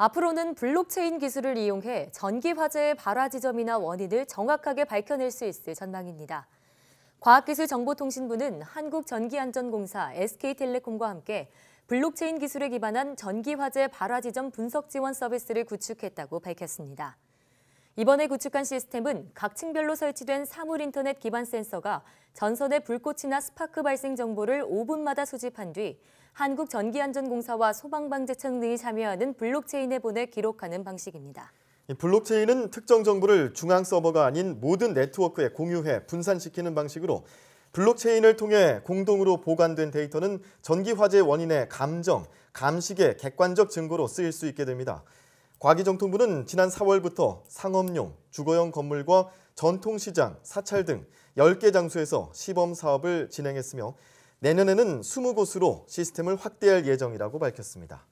앞으로는 블록체인 기술을 이용해 전기 화재의 발화 지점이나 원인을 정확하게 밝혀낼 수 있을 전망입니다. 과학기술정보통신부는 한국전기안전공사 SK텔레콤과 함께 블록체인 기술에 기반한 전기 화재 발화 지점 분석 지원 서비스를 구축했다고 밝혔습니다. 이번에 구축한 시스템은 각 층별로 설치된 사물 인터넷 기반 센서가 전선의 불꽃이나 스파크 발생 정보를 5분마다 수집한 뒤 한국전기안전공사와 소방방재청 등이 참여하는 블록체인에 보내 기록하는 방식입니다. 블록체인은 특정 정보를 중앙 서버가 아닌 모든 네트워크에 공유해 분산시키는 방식으로 블록체인을 통해 공동으로 보관된 데이터는 전기 화재 원인의 감정, 감식의 객관적 증거로 쓰일 수 있게 됩니다. 과기정통부는 지난 4월부터 상업용, 주거용 건물과 전통시장, 사찰 등 10개 장소에서 시범 사업을 진행했으며 내년에는 20곳으로 시스템을 확대할 예정이라고 밝혔습니다.